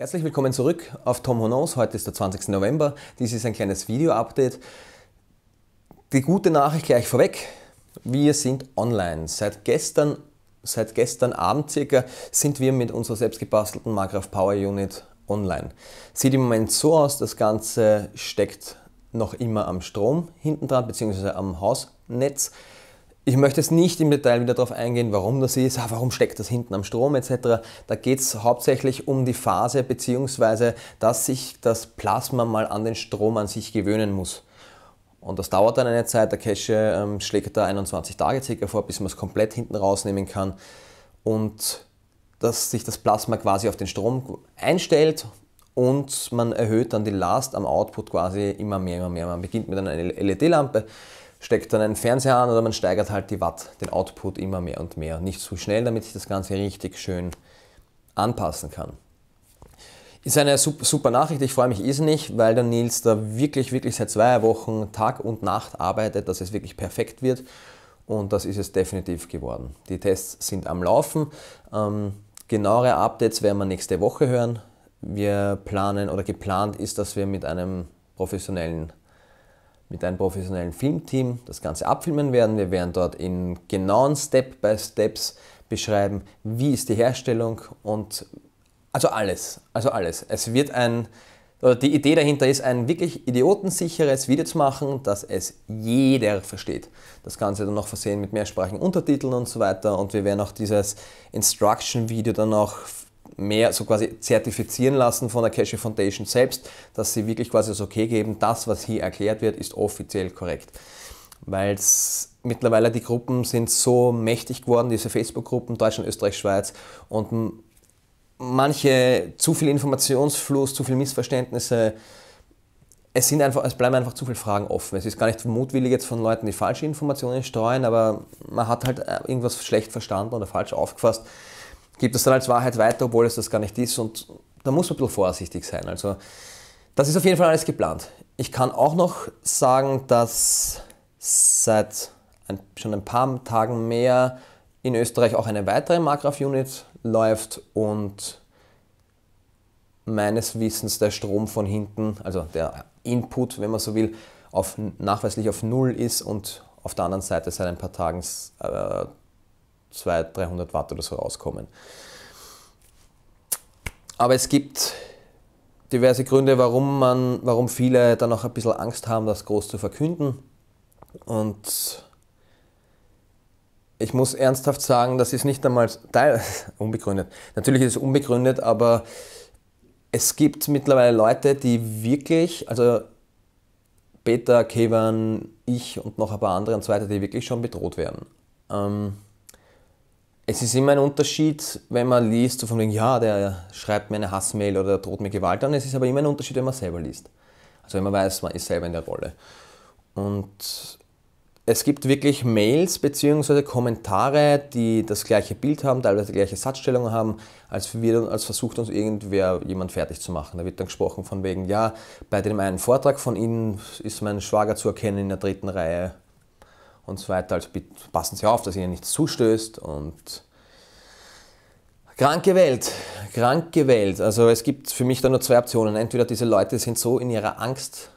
Herzlich willkommen zurück auf Tom Honos. Heute ist der 20. November. Dies ist ein kleines Video-Update. Die gute Nachricht gleich vorweg. Wir sind online. Seit gestern, seit gestern Abend circa sind wir mit unserer selbstgebastelten Margraf Power Unit online. Sieht im Moment so aus, das Ganze steckt noch immer am Strom hinten dran, beziehungsweise am Hausnetz. Ich möchte jetzt nicht im Detail wieder darauf eingehen, warum das ist, ah, warum steckt das hinten am Strom etc. Da geht es hauptsächlich um die Phase bzw. dass sich das Plasma mal an den Strom an sich gewöhnen muss. Und das dauert dann eine Zeit, der Cache ähm, schlägt da 21 Tage circa vor, bis man es komplett hinten rausnehmen kann. Und dass sich das Plasma quasi auf den Strom einstellt und man erhöht dann die Last am Output quasi immer mehr, immer mehr. Man beginnt mit einer LED-Lampe, steckt dann einen Fernseher an oder man steigert halt die Watt, den Output immer mehr und mehr. Nicht zu so schnell, damit sich das Ganze richtig schön anpassen kann. Ist eine super Nachricht, ich freue mich irrsinnig, weil der Nils da wirklich, wirklich seit zwei Wochen Tag und Nacht arbeitet, dass es wirklich perfekt wird und das ist es definitiv geworden. Die Tests sind am Laufen. Ähm, genauere Updates werden wir nächste Woche hören. Wir planen oder geplant ist, dass wir mit einem professionellen mit einem professionellen Filmteam das Ganze abfilmen werden. Wir werden dort in genauen Step-by-Steps beschreiben, wie ist die Herstellung und also alles, also alles. Es wird ein, oder die Idee dahinter ist, ein wirklich idiotensicheres Video zu machen, dass es jeder versteht. Das Ganze dann noch versehen mit mehrsprachigen Untertiteln und so weiter. Und wir werden auch dieses Instruction-Video dann auch mehr so quasi zertifizieren lassen von der Cache Foundation selbst, dass sie wirklich quasi das Okay geben, das, was hier erklärt wird, ist offiziell korrekt. Weil mittlerweile die Gruppen sind so mächtig geworden, diese Facebook-Gruppen Deutschland, Österreich, Schweiz und manche zu viel Informationsfluss, zu viel Missverständnisse. Es, sind einfach, es bleiben einfach zu viele Fragen offen. Es ist gar nicht mutwillig jetzt von Leuten, die falsche Informationen streuen, aber man hat halt äh, irgendwas schlecht verstanden oder falsch aufgefasst gibt es dann als Wahrheit weiter, obwohl es das gar nicht ist. Und da muss man ein bisschen vorsichtig sein. Also das ist auf jeden Fall alles geplant. Ich kann auch noch sagen, dass seit ein, schon ein paar Tagen mehr in Österreich auch eine weitere Markgraf-Unit läuft und meines Wissens der Strom von hinten, also der Input, wenn man so will, auf, nachweislich auf Null ist und auf der anderen Seite seit ein paar Tagen äh, 200, 300 Watt oder so rauskommen. Aber es gibt diverse Gründe, warum, man, warum viele dann auch ein bisschen Angst haben, das groß zu verkünden. Und ich muss ernsthaft sagen, das ist nicht einmal teil, unbegründet. Natürlich ist es unbegründet, aber es gibt mittlerweile Leute, die wirklich, also Peter, Kevan, ich und noch ein paar andere und so weiter, die wirklich schon bedroht werden. Ähm, es ist immer ein Unterschied, wenn man liest, so von wegen, ja, der schreibt mir eine Hassmail oder der droht mir Gewalt an. Es ist aber immer ein Unterschied, wenn man selber liest. Also wenn man weiß, man ist selber in der Rolle. Und es gibt wirklich Mails bzw. Kommentare, die das gleiche Bild haben, teilweise die gleiche Satzstellung haben, als, wir, als versucht uns irgendwer jemand fertig zu machen. Da wird dann gesprochen von wegen, ja, bei dem einen Vortrag von Ihnen ist mein Schwager zu erkennen in der dritten Reihe und so weiter. Also passen Sie auf, dass Ihnen nichts zustößt und kranke Welt, kranke Welt. Also es gibt für mich da nur zwei Optionen. Entweder diese Leute sind so in ihrer Angst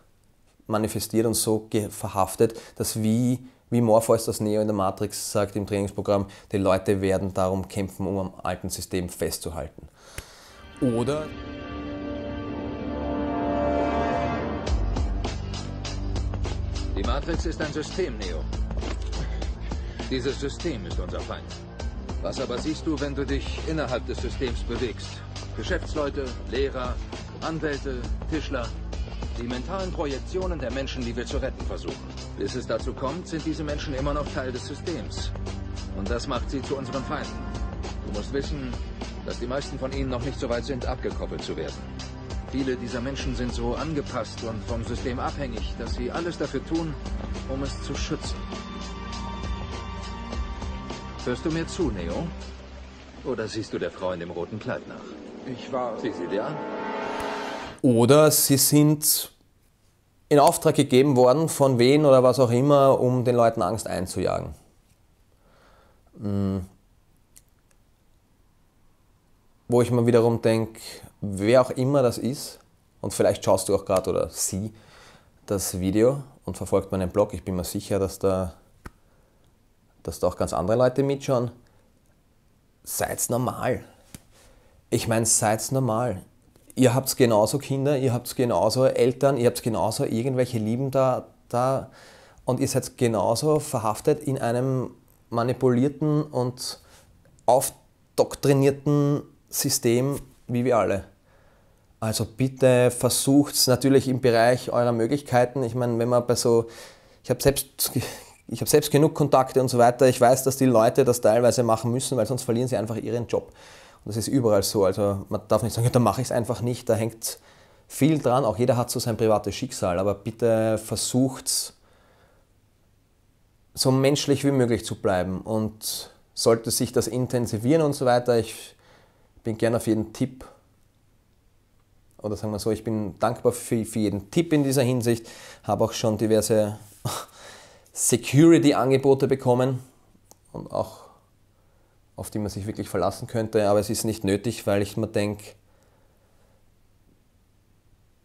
manifestiert und so verhaftet, dass wie, wie Morpheus das Neo in der Matrix sagt im Trainingsprogramm, die Leute werden darum kämpfen, um am alten System festzuhalten. Oder Die Matrix ist ein System, Neo. Dieses System ist unser Feind. Was aber siehst du, wenn du dich innerhalb des Systems bewegst? Geschäftsleute, Lehrer, Anwälte, Tischler. Die mentalen Projektionen der Menschen, die wir zu retten versuchen. Bis es dazu kommt, sind diese Menschen immer noch Teil des Systems. Und das macht sie zu unseren Feinden. Du musst wissen, dass die meisten von ihnen noch nicht so weit sind, abgekoppelt zu werden. Viele dieser Menschen sind so angepasst und vom System abhängig, dass sie alles dafür tun, um es zu schützen. Hörst du mir zu, Neo? Oder siehst du der Frau in dem roten Kleid nach? Ich war. Sieh sie dir an. Oder sie sind in Auftrag gegeben worden von wen oder was auch immer, um den Leuten Angst einzujagen. Hm. Wo ich mir wiederum denke, wer auch immer das ist, und vielleicht schaust du auch gerade oder sie das Video und verfolgt meinen Blog. Ich bin mir sicher, dass da dass da auch ganz andere Leute mitschauen. Seid normal. Ich meine, seid normal. Ihr habt genauso Kinder, ihr habt genauso Eltern, ihr habt genauso irgendwelche Lieben da, da und ihr seid genauso verhaftet in einem manipulierten und aufdoktrinierten System wie wir alle. Also bitte versucht es natürlich im Bereich eurer Möglichkeiten. Ich meine, wenn man bei so, ich habe selbst ich habe selbst genug Kontakte und so weiter. Ich weiß, dass die Leute das teilweise machen müssen, weil sonst verlieren sie einfach ihren Job. Und das ist überall so. Also man darf nicht sagen, ja, dann mache ich es einfach nicht. Da hängt viel dran. Auch jeder hat so sein privates Schicksal. Aber bitte versucht so menschlich wie möglich zu bleiben. Und sollte sich das intensivieren und so weiter, ich bin gern auf jeden Tipp. Oder sagen wir so, ich bin dankbar für, für jeden Tipp in dieser Hinsicht. Habe auch schon diverse Security-Angebote bekommen und auch auf die man sich wirklich verlassen könnte, aber es ist nicht nötig, weil ich mir denke,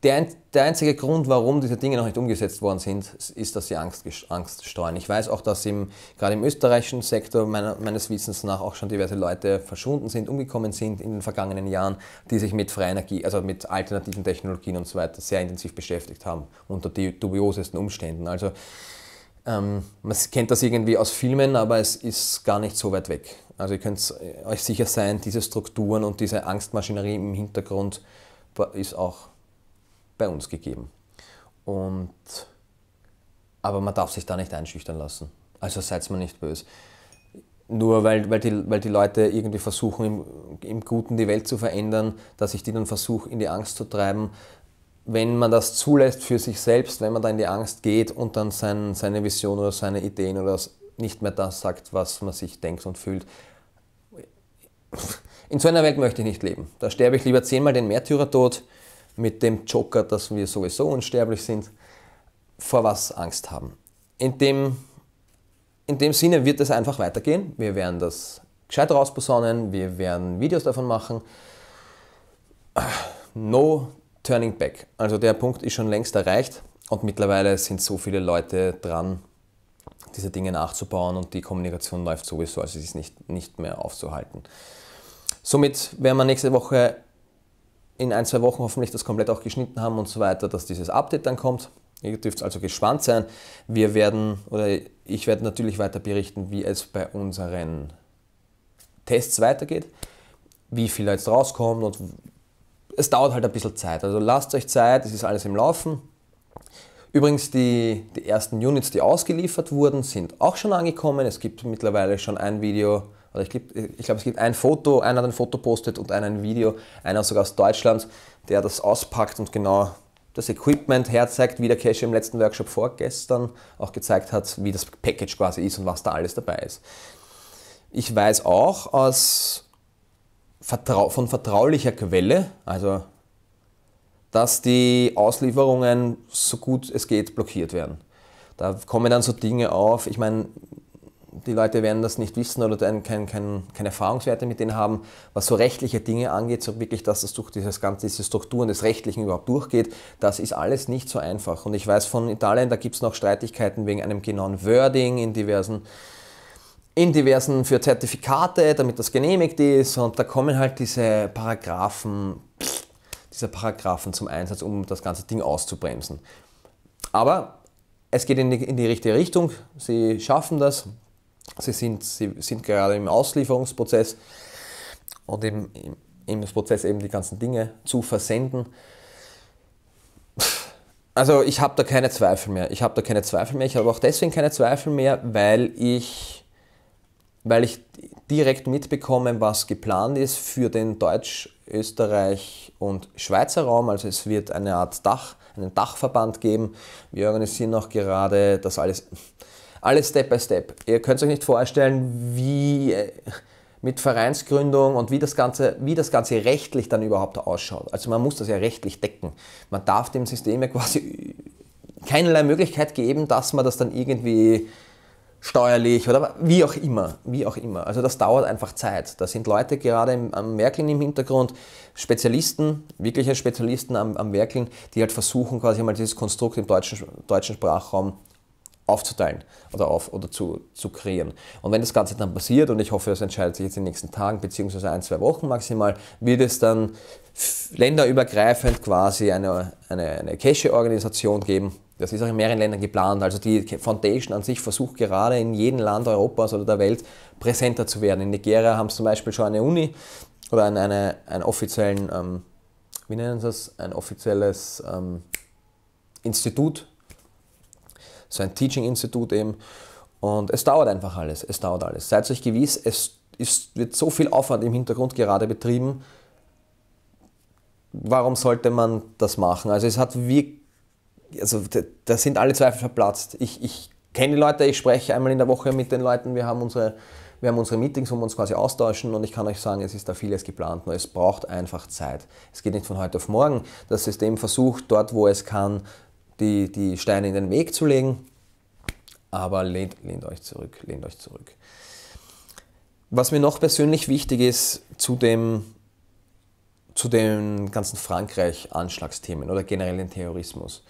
der, der, einzige Grund, warum diese Dinge noch nicht umgesetzt worden sind, ist, dass sie Angst, Angst streuen. Ich weiß auch, dass im, gerade im österreichischen Sektor meiner, meines Wissens nach auch schon diverse Leute verschwunden sind, umgekommen sind in den vergangenen Jahren, die sich mit freier Energie, also mit alternativen Technologien und so weiter sehr intensiv beschäftigt haben, unter die dubiosesten Umständen. Also ähm, man kennt das irgendwie aus Filmen, aber es ist gar nicht so weit weg. Also ihr könnt äh, euch sicher sein, diese Strukturen und diese Angstmaschinerie im Hintergrund ist auch bei uns gegeben. Und, aber man darf sich da nicht einschüchtern lassen. Also seid mir nicht böse. Nur weil, weil, die, weil die Leute irgendwie versuchen, im, im Guten die Welt zu verändern, dass ich die dann versuche, in die Angst zu treiben, wenn man das zulässt für sich selbst, wenn man da in die Angst geht und dann sein, seine Vision oder seine Ideen oder nicht mehr das sagt, was man sich denkt und fühlt. In so einer Welt möchte ich nicht leben. Da sterbe ich lieber zehnmal den Märtyrertod mit dem Joker, dass wir sowieso unsterblich sind. Vor was Angst haben. In dem, in dem Sinne wird es einfach weitergehen. Wir werden das gescheit rausbesonnen, wir werden Videos davon machen. No turning back. Also der Punkt ist schon längst erreicht und mittlerweile sind so viele Leute dran, diese Dinge nachzubauen und die Kommunikation läuft sowieso, also es ist nicht, nicht mehr aufzuhalten. Somit werden wir nächste Woche in ein, zwei Wochen hoffentlich das komplett auch geschnitten haben und so weiter, dass dieses Update dann kommt. Ihr dürft also gespannt sein. Wir werden, oder ich werde natürlich weiter berichten, wie es bei unseren Tests weitergeht, wie viel da jetzt rauskommt und es dauert halt ein bisschen Zeit. Also lasst euch Zeit, es ist alles im Laufen. Übrigens, die, die ersten Units, die ausgeliefert wurden, sind auch schon angekommen. Es gibt mittlerweile schon ein Video, oder ich glaube, ich glaub, es gibt ein Foto, einer hat ein Foto postet und einer ein Video, einer sogar aus Deutschland, der das auspackt und genau das Equipment herzeigt, wie der Cache im letzten Workshop vorgestern auch gezeigt hat, wie das Package quasi ist und was da alles dabei ist. Ich weiß auch aus vertrau von vertraulicher Quelle, also dass die Auslieferungen so gut es geht blockiert werden. Da kommen dann so Dinge auf, ich meine, die Leute werden das nicht wissen oder dann kein, kein, keine Erfahrungswerte mit denen haben, was so rechtliche Dinge angeht, so wirklich, dass das durch dieses ganze, diese Strukturen des Rechtlichen überhaupt durchgeht, das ist alles nicht so einfach. Und ich weiß von Italien, da gibt es noch Streitigkeiten wegen einem genauen Wording in diversen in diversen für Zertifikate, damit das genehmigt ist. Und da kommen halt diese Paragraphen, diese Paragraphen zum Einsatz, um das ganze Ding auszubremsen. Aber es geht in die, in die richtige Richtung. Sie schaffen das. Sie sind, sie sind gerade im Auslieferungsprozess und im, im, im Prozess eben die ganzen Dinge zu versenden. Also ich habe da keine Zweifel mehr. Ich habe da keine Zweifel mehr. Ich habe auch deswegen keine Zweifel mehr, weil ich weil ich direkt mitbekomme, was geplant ist für den Deutsch, Österreich und Schweizer Raum. Also es wird eine Art Dach, einen Dachverband geben. Wir organisieren auch gerade das alles, alles Step by Step. Ihr könnt euch nicht vorstellen, wie äh, mit Vereinsgründung und wie das, Ganze, wie das Ganze rechtlich dann überhaupt ausschaut. Also man muss das ja rechtlich decken. Man darf dem System ja quasi keinerlei Möglichkeit geben, dass man das dann irgendwie steuerlich oder wie auch immer, wie auch immer. Also das dauert einfach Zeit. Da sind Leute gerade im, am Werkeln im Hintergrund, Spezialisten, wirkliche Spezialisten am, am Werkeln, die halt versuchen quasi mal dieses Konstrukt im deutschen, deutschen Sprachraum aufzuteilen oder, auf, oder zu, zu kreieren. Und wenn das Ganze dann passiert, und ich hoffe, das entscheidet sich jetzt in den nächsten Tagen, beziehungsweise ein, zwei Wochen maximal, wird es dann länderübergreifend quasi eine, eine, eine Cache-Organisation geben, das ist auch in mehreren Ländern geplant. Also die Foundation an sich versucht gerade in jedem Land Europas oder der Welt präsenter zu werden. In Nigeria haben sie zum Beispiel schon eine Uni oder einen, eine, einen offiziellen, ähm, wie nennen sie das, ein offizielles ähm, Institut, so ein Teaching-Institut eben. Und es dauert einfach alles, es dauert alles. Seid euch gewiss, es ist, wird so viel Aufwand im Hintergrund gerade betrieben. Warum sollte man das machen? Also es hat wirklich also da sind alle Zweifel verplatzt. Ich, ich kenne die Leute, ich spreche einmal in der Woche mit den Leuten, wir haben unsere wir haben unsere Meetings, wo wir uns quasi austauschen und ich kann euch sagen, es ist da vieles geplant, nur es braucht einfach Zeit. Es geht nicht von heute auf morgen. Das System versucht dort, wo es kann, die, die Steine in den Weg zu legen, aber lehnt, lehnt euch zurück, lehnt euch zurück. Was mir noch persönlich wichtig ist zu dem zu den ganzen Frankreich-Anschlagsthemen oder generell den Terrorismus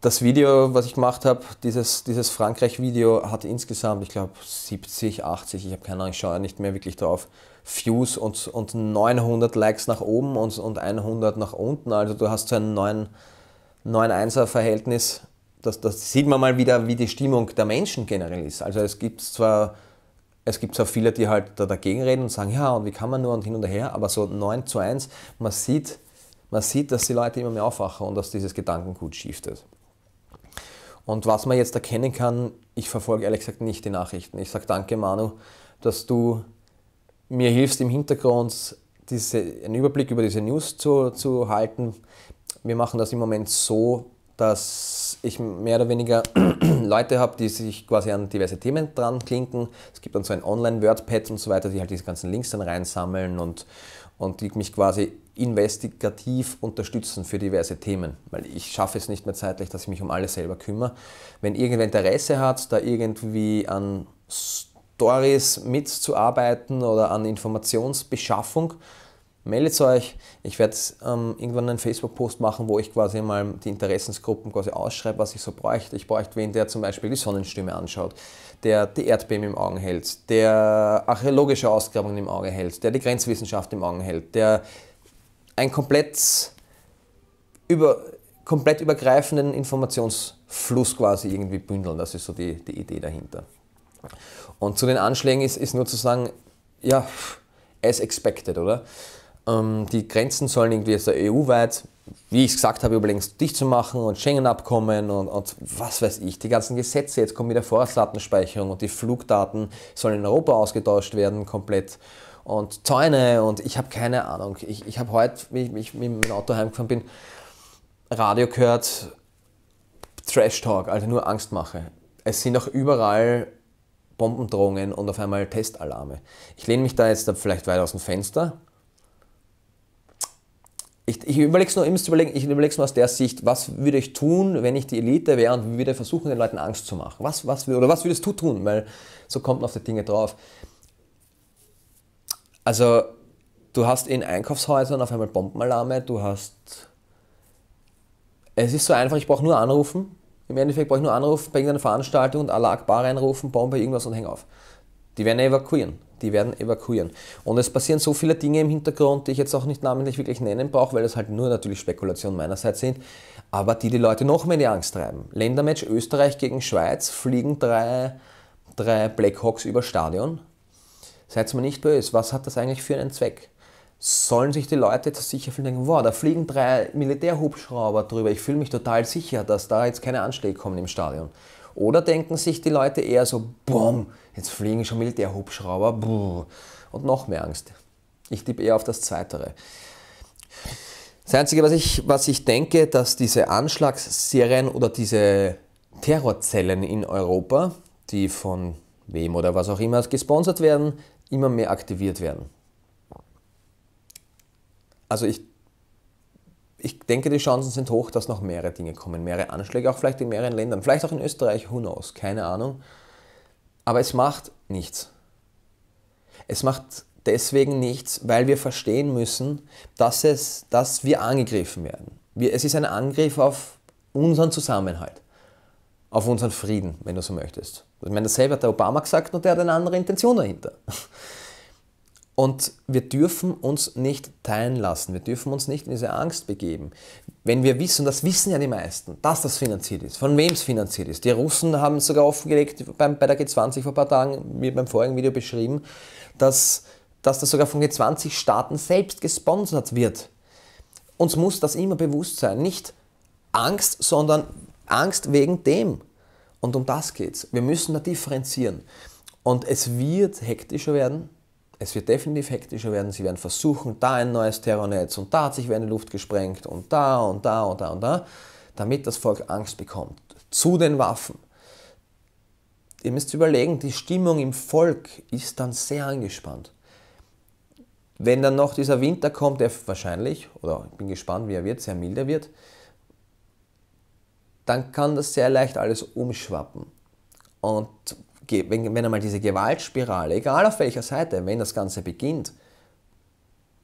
das Video, was ich gemacht habe, dieses, dieses Frankreich-Video, hat insgesamt, ich glaube, 70, 80, ich habe keine Ahnung, ich schaue nicht mehr wirklich drauf, Views und, und 900 Likes nach oben und, und 100 nach unten. Also du hast so ein 9-1er-Verhältnis. Das, das sieht man mal wieder, wie die Stimmung der Menschen generell ist. Also es gibt zwar es gibt zwar viele, die halt da dagegen reden und sagen, ja, und wie kann man nur und hin und her, aber so 9 zu 1, man sieht, man sieht, dass die Leute immer mehr aufwachen und dass dieses Gedankengut shiftet. Und was man jetzt erkennen kann, ich verfolge ehrlich gesagt nicht die Nachrichten. Ich sage danke, Manu, dass du mir hilfst, im Hintergrund diese, einen Überblick über diese News zu, zu halten. Wir machen das im Moment so, dass ich mehr oder weniger Leute habe, die sich quasi an diverse Themen dran klinken. Es gibt dann so ein Online-WordPad und so weiter, die halt diese ganzen Links dann reinsammeln und, und die mich quasi investigativ unterstützen für diverse Themen, weil ich schaffe es nicht mehr zeitlich, dass ich mich um alles selber kümmere. Wenn irgendwer Interesse hat, da irgendwie an Stories mitzuarbeiten oder an Informationsbeschaffung, meldet euch. Ich werde ähm, irgendwann einen Facebook-Post machen, wo ich quasi mal die Interessensgruppen quasi ausschreibe, was ich so bräuchte. Ich bräuchte wen, der zum Beispiel die Sonnenstürme anschaut, der die Erdbeben im Auge hält, der archäologische Ausgrabungen im Auge hält, der die Grenzwissenschaft im Auge hält, der einen komplett, über, komplett übergreifenden Informationsfluss quasi irgendwie bündeln. Das ist so die, die Idee dahinter. Und zu den Anschlägen ist, ist nur zu sagen, ja, as expected, oder? Ähm, die Grenzen sollen irgendwie jetzt EU-weit, wie ich es gesagt habe, überlängst dicht zu machen und Schengen-Abkommen und, und, was weiß ich, die ganzen Gesetze, jetzt kommt wieder Vorratsdatenspeicherung und die Flugdaten sollen in Europa ausgetauscht werden komplett und Zäune und ich habe keine Ahnung. Ich, ich habe heute, wie ich, ich mit meinem Auto heimgefahren bin, Radio gehört, Trash Talk, also nur Angst mache. Es sind auch überall Bombendrohungen und auf einmal Testalarme. Ich lehne mich da jetzt vielleicht weit aus dem Fenster. Ich, ich überlege es nur, ich überlegen, ich überlege es aus der Sicht, was würde ich tun, wenn ich die Elite wäre und würde versuchen, den Leuten Angst zu machen? Was, was, oder was würdest du tun? Weil so kommt man auf die Dinge drauf. Also du hast in Einkaufshäusern auf einmal Bombenalarme, du hast... Es ist so einfach, ich brauche nur anrufen. Im Endeffekt brauche ich nur anrufen bei irgendeiner Veranstaltung und Allah Akbar reinrufen, Bombe, irgendwas und häng auf. Die werden evakuieren. Die werden evakuieren. Und es passieren so viele Dinge im Hintergrund, die ich jetzt auch nicht namentlich wirklich nennen brauche, weil das halt nur natürlich Spekulationen meinerseits sind, aber die die Leute noch mehr in die Angst treiben. Ländermatch Österreich gegen Schweiz fliegen drei, drei Blackhawks über Stadion Seid mir nicht böse, was hat das eigentlich für einen Zweck? Sollen sich die Leute jetzt sicher fühlen, denken, wow, da fliegen drei Militärhubschrauber drüber, ich fühle mich total sicher, dass da jetzt keine Anschläge kommen im Stadion. Oder denken sich die Leute eher so, boom, jetzt fliegen schon Militärhubschrauber, buh, und noch mehr Angst. Ich tippe eher auf das Zweitere. Das Einzige, was ich, was ich denke, dass diese Anschlagsserien oder diese Terrorzellen in Europa, die von wem oder was auch immer gesponsert werden, immer mehr aktiviert werden. Also ich, ich denke, die Chancen sind hoch, dass noch mehrere Dinge kommen, mehrere Anschläge, auch vielleicht in mehreren Ländern, vielleicht auch in Österreich, who knows, keine Ahnung. Aber es macht nichts. Es macht deswegen nichts, weil wir verstehen müssen, dass, es, dass wir angegriffen werden. Wir, es ist ein Angriff auf unseren Zusammenhalt, auf unseren Frieden, wenn du so möchtest. Ich meine, dasselbe hat der Obama gesagt und der hat eine andere Intention dahinter. Und wir dürfen uns nicht teilen lassen, wir dürfen uns nicht in diese Angst begeben. Wenn wir wissen, das wissen ja die meisten, dass das finanziert ist, von wem es finanziert ist. Die Russen haben sogar offengelegt beim, bei der G20 vor ein paar Tagen, wie beim vorigen Video beschrieben, dass, dass das sogar von G20-Staaten selbst gesponsert wird. Uns muss das immer bewusst sein. Nicht Angst, sondern Angst wegen dem. Und um das geht es. Wir müssen da differenzieren. Und es wird hektischer werden. Es wird definitiv hektischer werden. Sie werden versuchen, da ein neues Terrornetz und da hat sich wer in Luft gesprengt und da und da und da und da, damit das Volk Angst bekommt. Zu den Waffen. Ihr müsst überlegen, die Stimmung im Volk ist dann sehr angespannt. Wenn dann noch dieser Winter kommt, der wahrscheinlich, oder ich bin gespannt, wie er wird, sehr milder wird, dann kann das sehr leicht alles umschwappen. Und wenn, wenn einmal diese Gewaltspirale, egal auf welcher Seite, wenn das Ganze beginnt,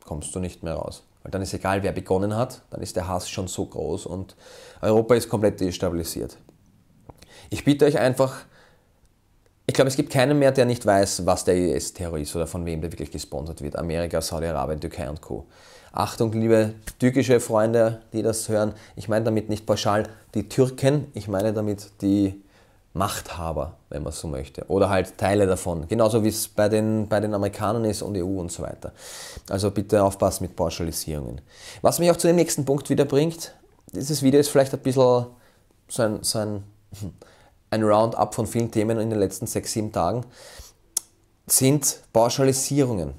kommst du nicht mehr raus. Weil dann ist egal, wer begonnen hat, dann ist der Hass schon so groß und Europa ist komplett destabilisiert. Ich bitte euch einfach, ich glaube, es gibt keinen mehr, der nicht weiß, was der IS-Terror ist oder von wem der wirklich gesponsert wird. Amerika, Saudi-Arabien, Türkei und Co. Achtung, liebe türkische Freunde, die das hören, ich meine damit nicht pauschal die Türken, ich meine damit die Machthaber, wenn man so möchte, oder halt Teile davon, genauso wie es bei den, bei den Amerikanern ist und EU und so weiter. Also bitte aufpassen mit Pauschalisierungen. Was mich auch zu dem nächsten Punkt wieder bringt, dieses Video ist vielleicht ein bisschen so ein, so ein, ein Roundup von vielen Themen in den letzten sechs, sieben Tagen, sind Pauschalisierungen.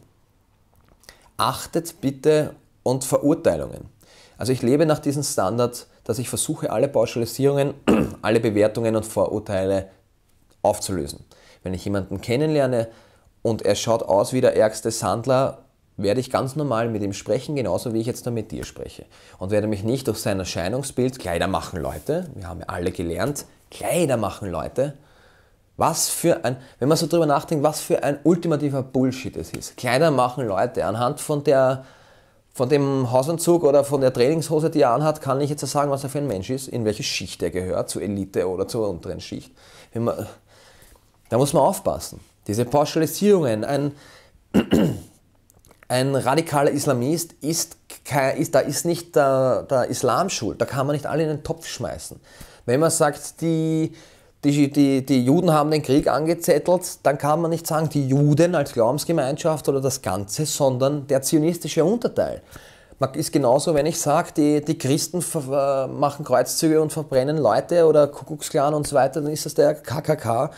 Achtet bitte und Verurteilungen. Also ich lebe nach diesem Standard, dass ich versuche, alle Pauschalisierungen, alle Bewertungen und Vorurteile aufzulösen. Wenn ich jemanden kennenlerne und er schaut aus wie der ärgste Sandler, werde ich ganz normal mit ihm sprechen, genauso wie ich jetzt da mit dir spreche. Und werde mich nicht durch sein Erscheinungsbild, Kleider machen Leute, wir haben ja alle gelernt, Kleider machen Leute, was für ein, wenn man so drüber nachdenkt, was für ein ultimativer Bullshit es ist. Kleider machen Leute anhand von der von dem Hausanzug oder von der Trainingshose, die er anhat, kann ich jetzt sagen, was er für ein Mensch ist, in welche Schicht er gehört, zur Elite oder zur unteren Schicht. Man, da muss man aufpassen. Diese Pauschalisierungen, ein, ein radikaler Islamist ist, ist, da ist nicht der, der Islam schuld, da kann man nicht alle in den Topf schmeißen. Wenn man sagt, die die, die, die Juden haben den Krieg angezettelt, dann kann man nicht sagen, die Juden als Glaubensgemeinschaft oder das Ganze, sondern der zionistische Unterteil. Man ist genauso, wenn ich sage, die, die Christen machen Kreuzzüge und verbrennen Leute oder Kuckucksklan und so weiter, dann ist das der KKK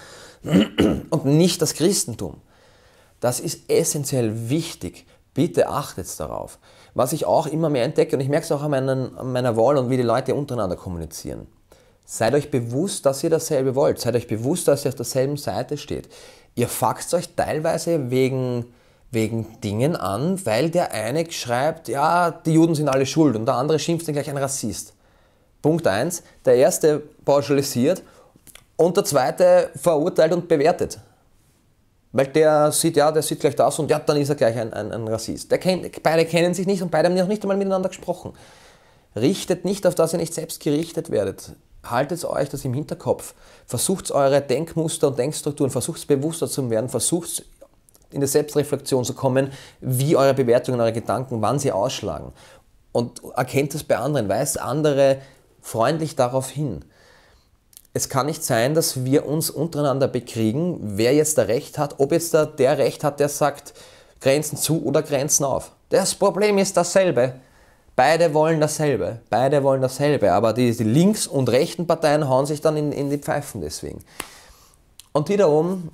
und nicht das Christentum. Das ist essentiell wichtig. Bitte achtet darauf. Was ich auch immer mehr entdecke, und ich merke es auch an, meinen, an meiner Wahl und wie die Leute untereinander kommunizieren. Seid euch bewusst, dass ihr dasselbe wollt. Seid euch bewusst, dass ihr auf derselben Seite steht. Ihr faxt euch teilweise wegen, wegen Dingen an, weil der eine schreibt, ja, die Juden sind alle schuld und der andere schimpft dann gleich ein Rassist. Punkt 1. Der erste pauschalisiert und der zweite verurteilt und bewertet. Weil der sieht, ja, der sieht gleich das und ja, dann ist er gleich ein, ein, ein Rassist. Kennt, beide kennen sich nicht und beide haben noch nicht einmal miteinander gesprochen. Richtet nicht auf das ihr nicht selbst gerichtet werdet haltet euch das im Hinterkopf. Versucht eure Denkmuster und Denkstrukturen, versucht bewusster zu werden, versucht in der Selbstreflexion zu kommen, wie eure Bewertungen, eure Gedanken, wann sie ausschlagen. Und erkennt es bei anderen, weist andere freundlich darauf hin. Es kann nicht sein, dass wir uns untereinander bekriegen, wer jetzt da Recht hat, ob jetzt da der Recht hat, der sagt Grenzen zu oder Grenzen auf. Das Problem ist dasselbe. Beide wollen dasselbe, beide wollen dasselbe, aber die, die links- und rechten Parteien hauen sich dann in, in die Pfeifen deswegen. Und wiederum,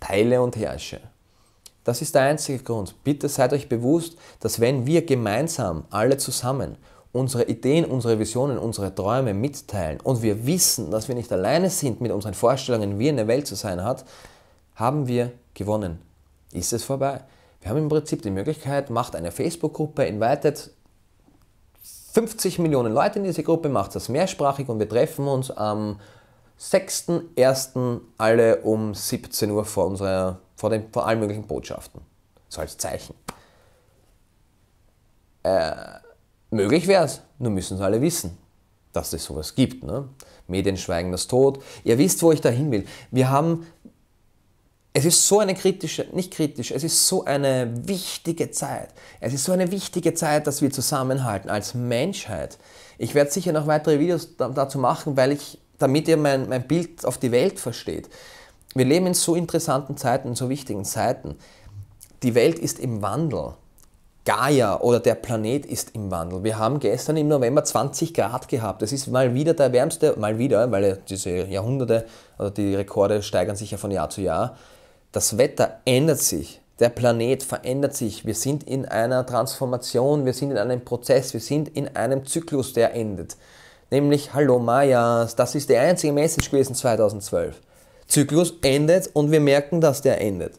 teile und herrsche. Das ist der einzige Grund. Bitte seid euch bewusst, dass wenn wir gemeinsam, alle zusammen, unsere Ideen, unsere Visionen, unsere Träume mitteilen und wir wissen, dass wir nicht alleine sind mit unseren Vorstellungen, wie eine Welt zu sein hat, haben wir gewonnen. Ist es vorbei? Wir haben im Prinzip die Möglichkeit, macht eine Facebook-Gruppe, invited 50 Millionen Leute in diese Gruppe, macht das mehrsprachig und wir treffen uns am 6.1. alle um 17 Uhr vor, unserer, vor, den, vor allen möglichen Botschaften. So als Zeichen. Äh, möglich wäre es, nur müssen es alle wissen, dass es sowas gibt. Ne? Medien schweigen das Tod. Ihr wisst, wo ich da hin will. Wir haben es ist so eine kritische, nicht kritisch, es ist so eine wichtige Zeit. Es ist so eine wichtige Zeit, dass wir zusammenhalten als Menschheit. Ich werde sicher noch weitere Videos dazu machen, weil ich, damit ihr mein, mein Bild auf die Welt versteht. Wir leben in so interessanten Zeiten, in so wichtigen Zeiten. Die Welt ist im Wandel. Gaia oder der Planet ist im Wandel. Wir haben gestern im November 20 Grad gehabt. Das ist mal wieder der wärmste, mal wieder, weil diese Jahrhunderte oder die Rekorde steigern sich ja von Jahr zu Jahr das Wetter ändert sich, der Planet verändert sich, wir sind in einer Transformation, wir sind in einem Prozess, wir sind in einem Zyklus, der endet. Nämlich, hallo Mayas, das ist die einzige Message gewesen 2012. Zyklus endet und wir merken, dass der endet.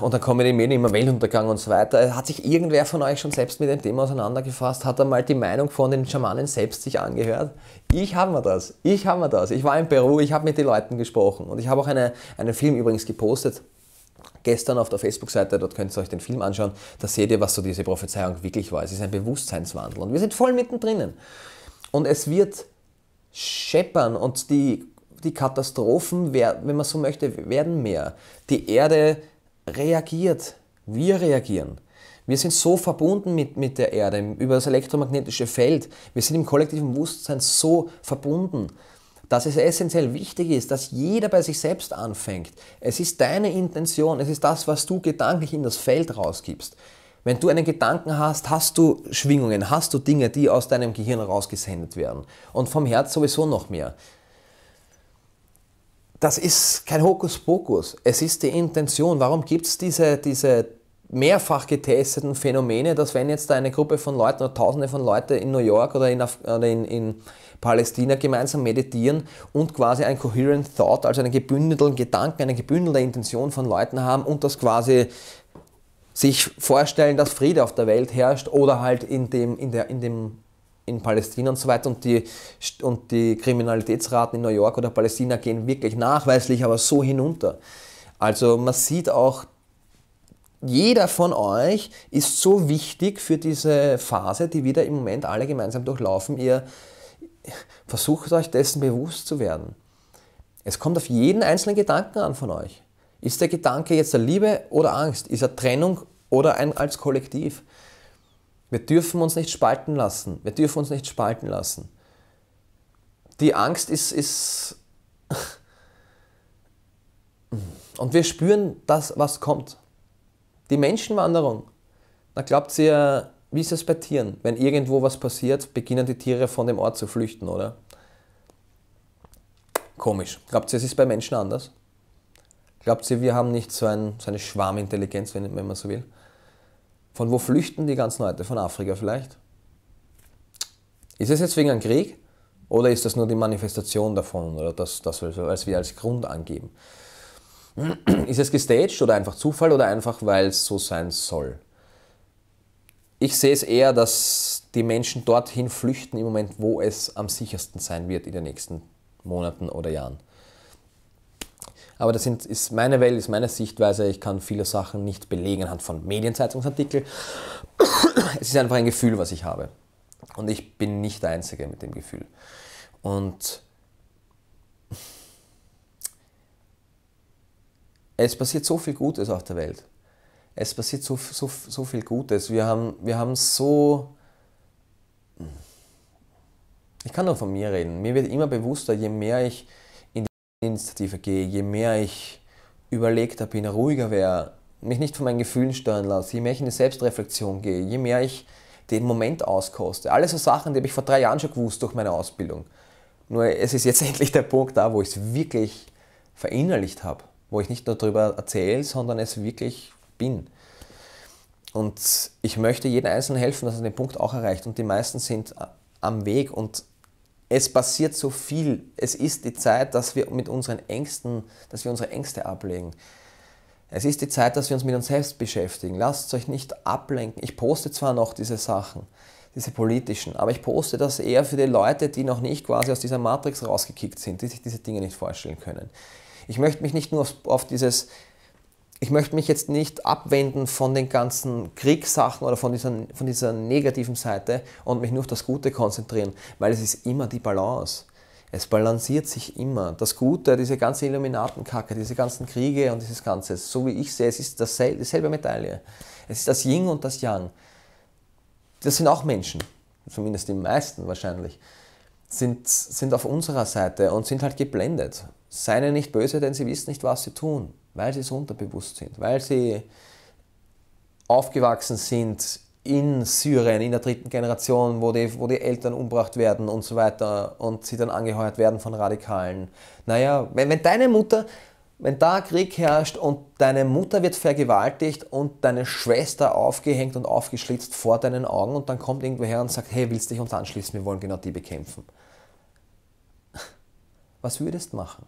Und dann kommen die Medien immer Weltuntergang und so weiter. Hat sich irgendwer von euch schon selbst mit dem Thema auseinandergefasst? Hat er mal die Meinung von den Schamanen selbst sich angehört? Ich habe mir das. Ich habe mir das. Ich war in Peru, ich habe mit den Leuten gesprochen. Und ich habe auch eine, einen Film übrigens gepostet. Gestern auf der Facebook-Seite, dort könnt ihr euch den Film anschauen. Da seht ihr, was so diese Prophezeiung wirklich war. Es ist ein Bewusstseinswandel. Und wir sind voll mittendrin. Und es wird scheppern und die, die Katastrophen, wenn man so möchte, werden mehr. Die Erde reagiert. Wir reagieren. Wir sind so verbunden mit, mit der Erde über das elektromagnetische Feld. Wir sind im kollektiven Bewusstsein so verbunden, dass es essentiell wichtig ist, dass jeder bei sich selbst anfängt. Es ist deine Intention, es ist das, was du gedanklich in das Feld rausgibst. Wenn du einen Gedanken hast, hast du Schwingungen, hast du Dinge, die aus deinem Gehirn rausgesendet werden. Und vom Herz sowieso noch mehr das ist kein Hokuspokus. Es ist die Intention. Warum gibt es diese, diese mehrfach getesteten Phänomene, dass wenn jetzt da eine Gruppe von Leuten oder Tausende von Leuten in New York oder in, oder in, in Palästina gemeinsam meditieren und quasi ein coherent thought, also einen gebündelten Gedanken, eine gebündelte Intention von Leuten haben und das quasi sich vorstellen, dass Friede auf der Welt herrscht oder halt in dem, in der, in dem in Palästina und so weiter und die, und die Kriminalitätsraten in New York oder Palästina gehen wirklich nachweislich, aber so hinunter. Also man sieht auch, jeder von euch ist so wichtig für diese Phase, die wir da im Moment alle gemeinsam durchlaufen. Ihr versucht euch dessen bewusst zu werden. Es kommt auf jeden einzelnen Gedanken an von euch. Ist der Gedanke jetzt der Liebe oder Angst? Ist er Trennung oder ein als Kollektiv? Wir dürfen uns nicht spalten lassen. Wir dürfen uns nicht spalten lassen. Die Angst ist, ist und wir spüren das, was kommt. Die Menschenwanderung. Da glaubt ihr, wie ist es bei Tieren? Wenn irgendwo was passiert, beginnen die Tiere von dem Ort zu flüchten, oder? Komisch. Glaubt ihr, es ist bei Menschen anders? Glaubt ihr, wir haben nicht so, ein, so eine Schwarmintelligenz, wenn, wenn man so will? Von wo flüchten die ganzen Leute? Von Afrika vielleicht? Ist es jetzt wegen einem Krieg oder ist das nur die Manifestation davon oder das, das was wir als Grund angeben? Ist es gestaged oder einfach Zufall oder einfach, weil es so sein soll? Ich sehe es eher, dass die Menschen dorthin flüchten im Moment, wo es am sichersten sein wird in den nächsten Monaten oder Jahren. Aber das sind, ist meine Welt, ist meine Sichtweise. Ich kann viele Sachen nicht belegen anhand von Medienzeitungsartikeln. Es ist einfach ein Gefühl, was ich habe. Und ich bin nicht der Einzige mit dem Gefühl. Und es passiert so viel Gutes auf der Welt. Es passiert so, so, so viel Gutes. Wir haben, wir haben so... Ich kann nur von mir reden. Mir wird immer bewusster, je mehr ich Initiative gehe, je mehr ich überlegter bin, ruhiger wäre, mich nicht von meinen Gefühlen stören lasse, je mehr ich in die Selbstreflexion gehe, je mehr ich den Moment auskoste. Alles so Sachen, die habe ich vor drei Jahren schon gewusst durch meine Ausbildung. Nur es ist jetzt endlich der Punkt da, wo ich es wirklich verinnerlicht habe, wo ich nicht nur darüber erzähle, sondern es wirklich bin. Und ich möchte jedem Einzelnen helfen, dass er den Punkt auch erreicht. Und die meisten sind äh, am Weg und es passiert so viel. Es ist die Zeit, dass wir mit unseren Ängsten, dass wir unsere Ängste ablegen. Es ist die Zeit, dass wir uns mit uns selbst beschäftigen. Lasst euch nicht ablenken. Ich poste zwar noch diese Sachen, diese politischen, aber ich poste das eher für die Leute, die noch nicht quasi aus dieser Matrix rausgekickt sind, die sich diese Dinge nicht vorstellen können. Ich möchte mich nicht nur auf, auf dieses ich möchte mich jetzt nicht abwenden von den ganzen Kriegssachen oder von dieser, von dieser negativen Seite und mich nur auf das Gute konzentrieren, weil es ist immer die Balance. Es balanciert sich immer. Das Gute, diese ganze Illuminatenkacke, diese ganzen Kriege und dieses Ganze, so wie ich sehe, es ist dasselbe, dieselbe Medaille. Es ist das Yin und das Yang. Das sind auch Menschen, zumindest die meisten wahrscheinlich sind, sind auf unserer Seite und sind halt geblendet. Seien ihnen nicht böse, denn sie wissen nicht, was sie tun, weil sie es unterbewusst sind, weil sie aufgewachsen sind in Syrien, in der dritten Generation, wo die, wo die Eltern umbracht werden und so weiter und sie dann angeheuert werden von Radikalen. Naja, wenn, wenn deine Mutter, wenn da Krieg herrscht und deine Mutter wird vergewaltigt und deine Schwester aufgehängt und aufgeschlitzt vor deinen Augen und dann kommt irgendwer her und sagt, hey, willst du dich uns anschließen, wir wollen genau die bekämpfen was würdest du machen?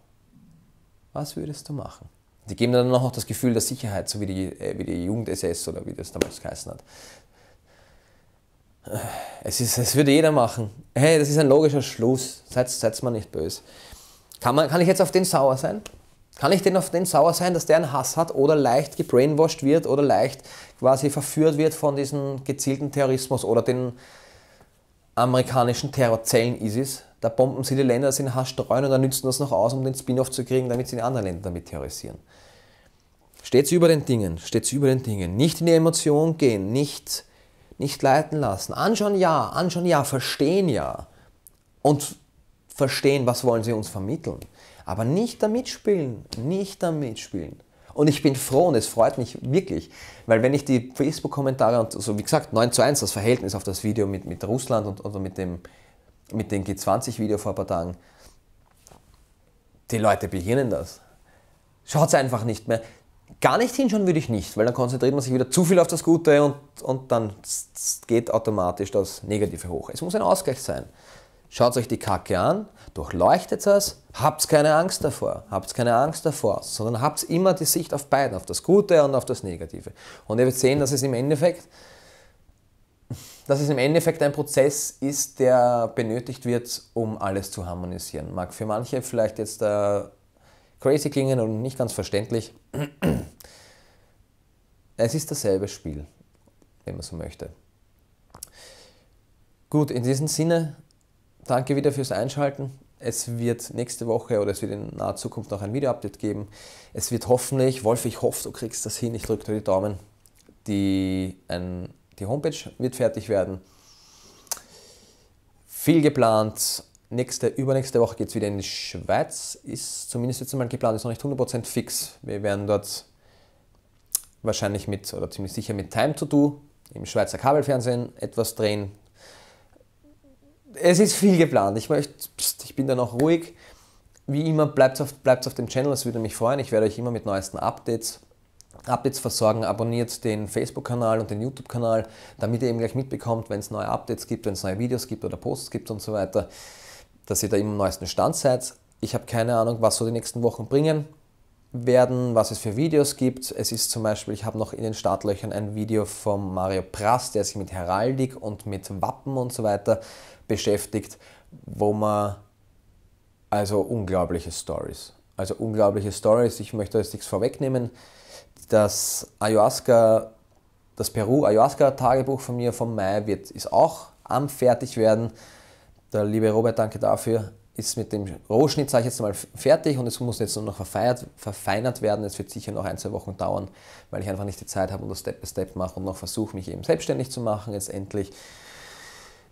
Was würdest du machen? Die geben dann auch noch das Gefühl der Sicherheit, so wie die, äh, wie die Jugend-SS oder wie das damals geheißen hat. Es, ist, es würde jeder machen. Hey, das ist ein logischer Schluss. Seid, seid mal nicht böse. Kann, man, kann ich jetzt auf den sauer sein? Kann ich denn auf den sauer sein, dass der einen Hass hat oder leicht gebrainwashed wird oder leicht quasi verführt wird von diesem gezielten Terrorismus oder den amerikanischen Terrorzellen ISIS? da bomben sie die Länder, sind Hass streuen und dann nützen das noch aus, um den Spin-off zu kriegen, damit sie die anderen Länder damit terrorisieren. Steht über den Dingen, steht über den Dingen. Nicht in die Emotion gehen, nicht, nicht leiten lassen. Anschauen ja, anschauen ja, verstehen ja. Und verstehen, was wollen sie uns vermitteln. Aber nicht damit spielen, nicht damit spielen. Und ich bin froh und es freut mich wirklich, weil wenn ich die Facebook-Kommentare und so, wie gesagt, 9 zu 1, das Verhältnis auf das Video mit, mit Russland und, oder mit dem mit dem G20-Video vor ein paar Tagen. Die Leute beginnen das. Schaut es einfach nicht mehr. Gar nicht hinschauen würde ich nicht, weil dann konzentriert man sich wieder zu viel auf das Gute und, und dann geht automatisch das Negative hoch. Es muss ein Ausgleich sein. Schaut euch die Kacke an, durchleuchtet es, habt keine Angst davor, habt keine Angst davor, sondern habt immer die Sicht auf beide, auf das Gute und auf das Negative. Und ihr werdet sehen, dass es im Endeffekt dass es im Endeffekt ein Prozess ist, der benötigt wird, um alles zu harmonisieren. Mag für manche vielleicht jetzt äh, crazy klingen und nicht ganz verständlich. Es ist dasselbe Spiel, wenn man so möchte. Gut, in diesem Sinne, danke wieder fürs Einschalten. Es wird nächste Woche oder es wird in naher Zukunft noch ein Video-Update geben. Es wird hoffentlich, Wolf, ich hoffe, du kriegst das hin, ich drücke dir die Daumen, die ein die Homepage wird fertig werden. Viel geplant. Nächste, übernächste Woche geht es wieder in die Schweiz. Ist zumindest jetzt einmal geplant, ist noch nicht 100% fix. Wir werden dort wahrscheinlich mit oder ziemlich sicher mit Time to Do im Schweizer Kabelfernsehen etwas drehen. Es ist viel geplant. Ich möchte, pst, ich bin da noch ruhig. Wie immer, bleibt auf, auf dem Channel, es würde mich freuen. Ich werde euch immer mit neuesten Updates Updates versorgen, abonniert den Facebook-Kanal und den YouTube-Kanal, damit ihr eben gleich mitbekommt, wenn es neue Updates gibt, wenn es neue Videos gibt oder Posts gibt und so weiter, dass ihr da immer am neuesten Stand seid. Ich habe keine Ahnung, was so die nächsten Wochen bringen werden, was es für Videos gibt. Es ist zum Beispiel, ich habe noch in den Startlöchern ein Video von Mario Prass, der sich mit Heraldik und mit Wappen und so weiter beschäftigt, wo man also unglaubliche Stories. Also unglaubliche Stories. Ich möchte jetzt nichts vorwegnehmen das Ayahuasca, das Peru-Ayahuasca-Tagebuch von mir vom Mai wird, ist auch am fertig werden. Der liebe Robert, danke dafür, ist mit dem Rohschnitt, sage ich jetzt mal, fertig und es muss jetzt nur noch verfeinert, verfeinert werden. Es wird sicher noch ein, zwei Wochen dauern, weil ich einfach nicht die Zeit habe und das Step by Step mache und noch versuche, mich eben selbstständig zu machen, jetzt endlich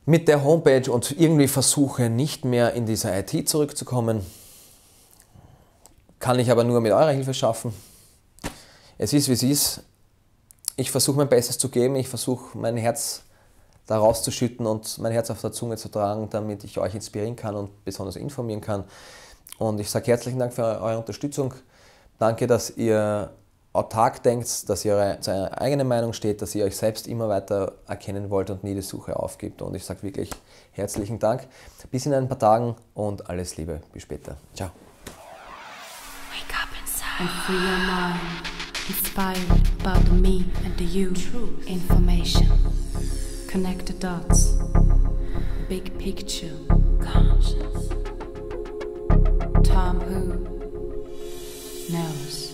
mit der Homepage und irgendwie versuche, nicht mehr in dieser IT zurückzukommen. Kann ich aber nur mit eurer Hilfe schaffen es ist, wie es ist. Ich versuche mein Bestes zu geben, ich versuche mein Herz da rauszuschütten und mein Herz auf der Zunge zu tragen, damit ich euch inspirieren kann und besonders informieren kann. Und ich sage herzlichen Dank für eure Unterstützung. Danke, dass ihr autark denkt, dass ihr zu eurer eigenen Meinung steht, dass ihr euch selbst immer weiter erkennen wollt und nie die Suche aufgibt. Und ich sage wirklich herzlichen Dank. Bis in ein paar Tagen und alles Liebe. Bis später. Ciao. Wake up inside. And your mind. Inspired about me and the you. Truth. Information. Connect the dots. Big picture. Conscious. Tom who knows.